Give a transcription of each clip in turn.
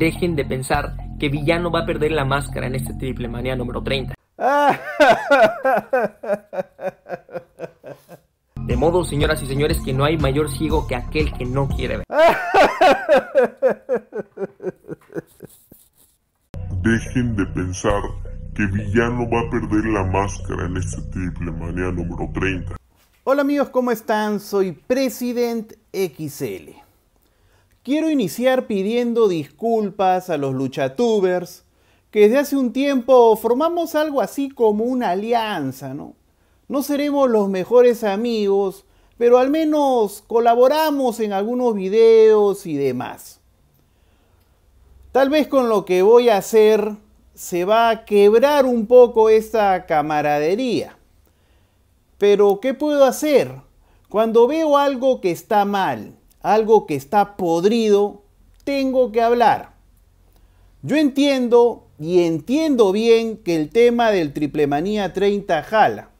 dejen de pensar que Villano va a perder la máscara en este Triple Manía número 30. De modo, señoras y señores, que no hay mayor ciego que aquel que no quiere ver. Dejen de pensar que Villano va a perder la máscara en este Triple Manía número 30. Hola amigos, ¿cómo están? Soy President XL. Quiero iniciar pidiendo disculpas a los luchatubers, que desde hace un tiempo formamos algo así como una alianza, ¿no? No seremos los mejores amigos, pero al menos colaboramos en algunos videos y demás. Tal vez con lo que voy a hacer se va a quebrar un poco esta camaradería. Pero ¿qué puedo hacer cuando veo algo que está mal? algo que está podrido, tengo que hablar. Yo entiendo y entiendo bien que el tema del manía 30 jala.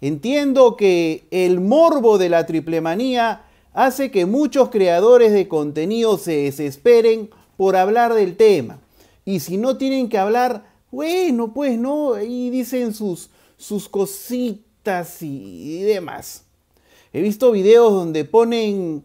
Entiendo que el morbo de la Triplemanía hace que muchos creadores de contenido se desesperen por hablar del tema. Y si no tienen que hablar, bueno, pues no, y dicen sus, sus cositas y demás. He visto videos donde ponen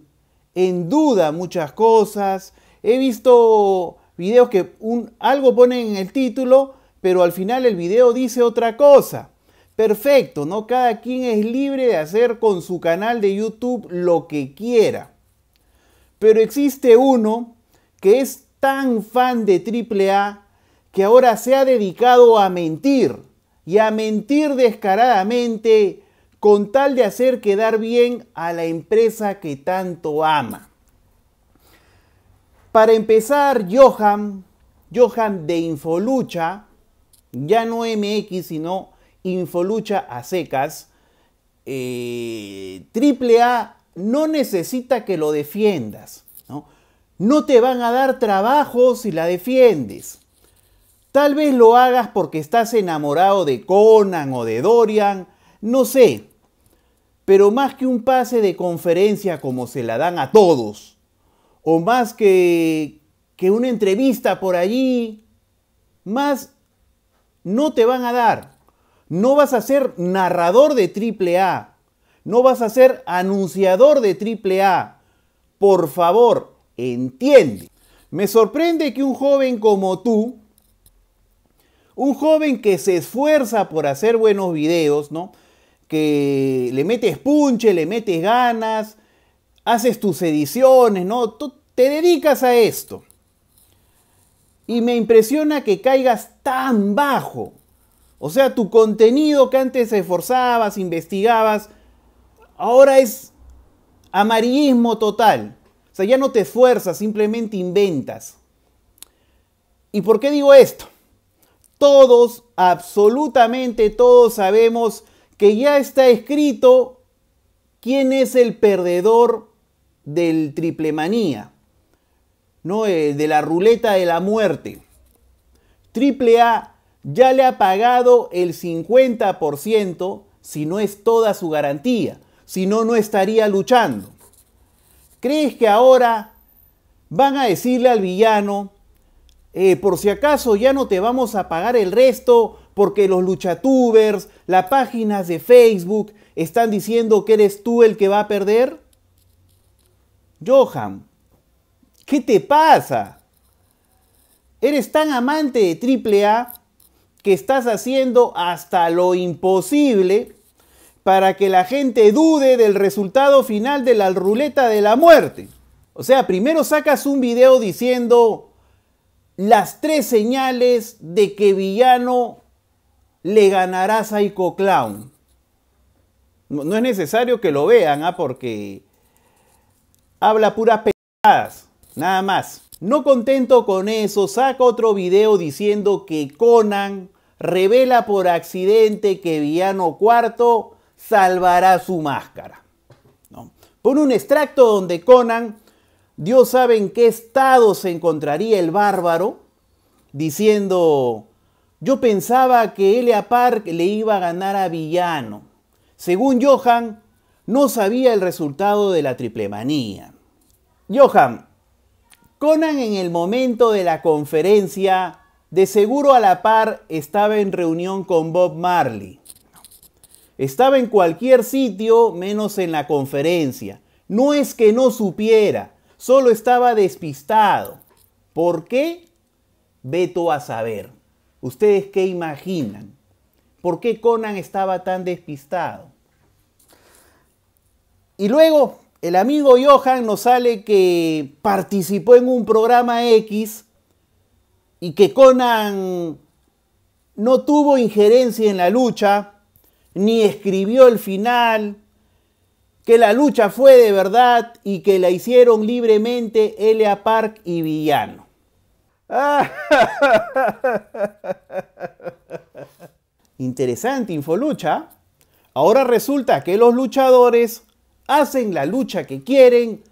en duda muchas cosas. He visto videos que un, algo ponen en el título, pero al final el video dice otra cosa. Perfecto, ¿no? Cada quien es libre de hacer con su canal de YouTube lo que quiera. Pero existe uno que es tan fan de AAA que ahora se ha dedicado a mentir y a mentir descaradamente con tal de hacer quedar bien a la empresa que tanto ama. Para empezar, Johan, Johan de Infolucha, ya no MX, sino Infolucha a secas, eh, triple A, no necesita que lo defiendas. ¿no? no te van a dar trabajo si la defiendes. Tal vez lo hagas porque estás enamorado de Conan o de Dorian, no sé, pero más que un pase de conferencia como se la dan a todos, o más que, que una entrevista por allí, más no te van a dar. No vas a ser narrador de triple A. No vas a ser anunciador de triple A. Por favor, entiende. Me sorprende que un joven como tú, un joven que se esfuerza por hacer buenos videos, ¿no? que le metes punche, le metes ganas, haces tus ediciones, ¿no? Tú te dedicas a esto. Y me impresiona que caigas tan bajo. O sea, tu contenido que antes esforzabas, investigabas, ahora es amarillismo total. O sea, ya no te esfuerzas, simplemente inventas. ¿Y por qué digo esto? Todos, absolutamente todos sabemos que ya está escrito quién es el perdedor del triple manía, ¿no? Eh, de la ruleta de la muerte. Triple A ya le ha pagado el 50%, si no es toda su garantía, si no, no estaría luchando. ¿Crees que ahora van a decirle al villano, eh, por si acaso ya no te vamos a pagar el resto, porque los luchatubers, las páginas de Facebook están diciendo que eres tú el que va a perder? Johan, ¿qué te pasa? Eres tan amante de AAA que estás haciendo hasta lo imposible para que la gente dude del resultado final de la ruleta de la muerte. O sea, primero sacas un video diciendo las tres señales de que Villano le ganará Psycho Clown. No, es necesario que lo vean, ¿ah? porque habla puras pegadas nada más. No contento con eso, saca otro video diciendo que Conan revela por accidente que Viano Cuarto salvará su máscara. ¿No? Pone un extracto donde Conan, Dios sabe en qué estado se encontraría el bárbaro, diciendo yo pensaba que Elia Park le iba a ganar a Villano. Según Johan, no sabía el resultado de la triplemanía. Johan, Conan en el momento de la conferencia, de seguro a la par estaba en reunión con Bob Marley. Estaba en cualquier sitio menos en la conferencia. No es que no supiera, solo estaba despistado. ¿Por qué? Veto a saber. ¿Ustedes qué imaginan? ¿Por qué Conan estaba tan despistado? Y luego el amigo Johan nos sale que participó en un programa X y que Conan no tuvo injerencia en la lucha, ni escribió el final, que la lucha fue de verdad y que la hicieron libremente Elia Park y Villano. Interesante, infolucha. Ahora resulta que los luchadores hacen la lucha que quieren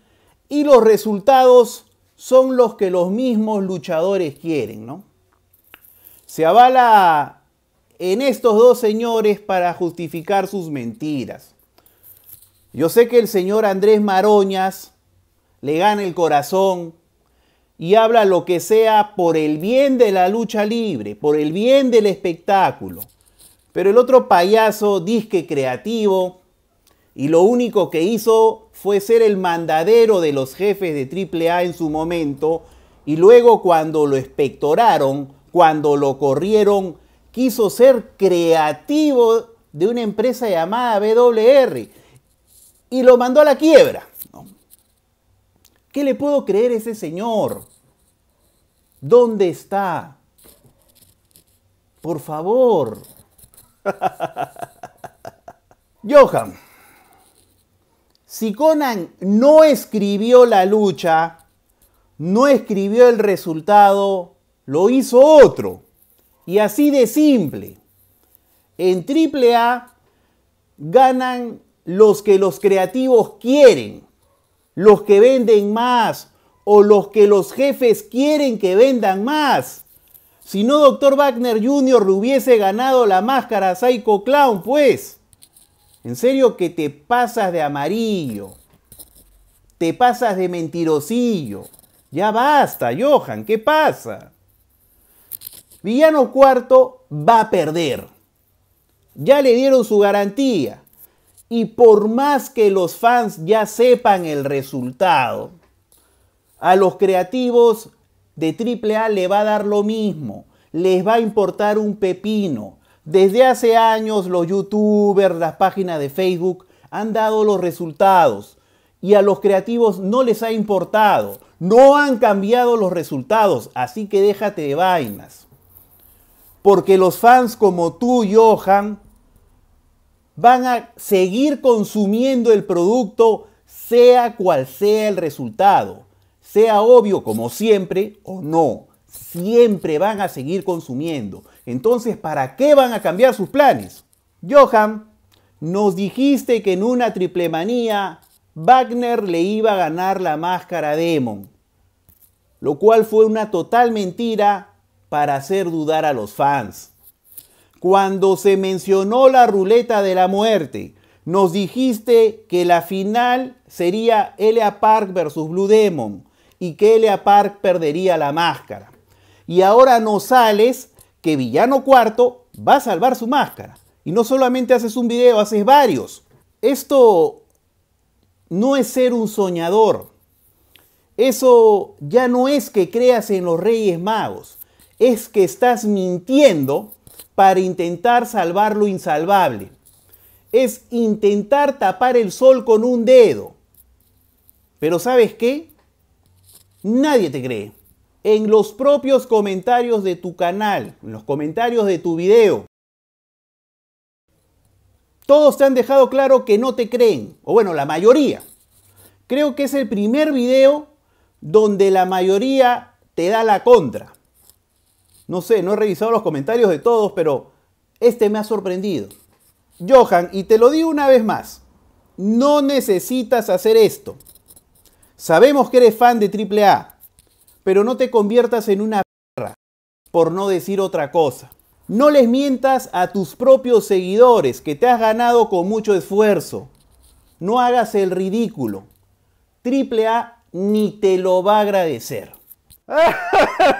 y los resultados son los que los mismos luchadores quieren, ¿no? Se avala en estos dos señores para justificar sus mentiras. Yo sé que el señor Andrés Maroñas le gana el corazón y habla lo que sea por el bien de la lucha libre, por el bien del espectáculo. Pero el otro payaso disque creativo y lo único que hizo fue ser el mandadero de los jefes de AAA en su momento y luego cuando lo espectoraron, cuando lo corrieron, quiso ser creativo de una empresa llamada BWR y lo mandó a la quiebra. ¿Qué le puedo creer a ese señor? ¿Dónde está? Por favor. Johan, si Conan no escribió la lucha, no escribió el resultado, lo hizo otro. Y así de simple. En AAA ganan los que los creativos quieren los que venden más o los que los jefes quieren que vendan más. Si no, doctor Wagner Jr. hubiese ganado la máscara Psycho Clown, pues. En serio que te pasas de amarillo. Te pasas de mentirosillo. Ya basta, Johan, ¿qué pasa? Villano cuarto va a perder. Ya le dieron su garantía. Y por más que los fans ya sepan el resultado, a los creativos de AAA le va a dar lo mismo, les va a importar un pepino. Desde hace años los youtubers, las páginas de Facebook han dado los resultados y a los creativos no les ha importado, no han cambiado los resultados, así que déjate de vainas. Porque los fans como tú, Johan, van a seguir consumiendo el producto sea cual sea el resultado, sea obvio como siempre o no, siempre van a seguir consumiendo. Entonces, ¿para qué van a cambiar sus planes? Johan, nos dijiste que en una triple manía, Wagner le iba a ganar la máscara Demon, lo cual fue una total mentira para hacer dudar a los fans cuando se mencionó la ruleta de la muerte, nos dijiste que la final sería Elia Park versus Blue Demon y que Elia Park perdería la máscara. Y ahora nos sales que Villano Cuarto va a salvar su máscara. Y no solamente haces un video, haces varios. Esto no es ser un soñador. Eso ya no es que creas en los Reyes Magos. Es que estás mintiendo para intentar salvar lo insalvable. Es intentar tapar el sol con un dedo. Pero ¿sabes qué? Nadie te cree. En los propios comentarios de tu canal, en los comentarios de tu video, todos te han dejado claro que no te creen, o bueno, la mayoría. Creo que es el primer video donde la mayoría te da la contra. No sé, no he revisado los comentarios de todos, pero este me ha sorprendido. Johan, y te lo digo una vez más, no necesitas hacer esto. Sabemos que eres fan de AAA, pero no te conviertas en una perra, por no decir otra cosa. No les mientas a tus propios seguidores que te has ganado con mucho esfuerzo. No hagas el ridículo. AAA ni te lo va a agradecer.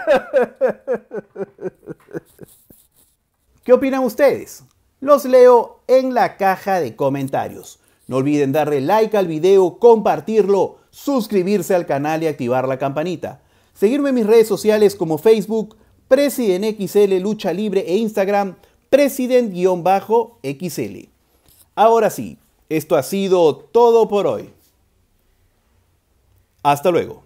¿Qué opinan ustedes? Los leo en la caja de comentarios. No olviden darle like al video, compartirlo, suscribirse al canal y activar la campanita. Seguirme en mis redes sociales como Facebook, PresidentXL Lucha Libre e Instagram, President-XL. Ahora sí, esto ha sido todo por hoy. Hasta luego.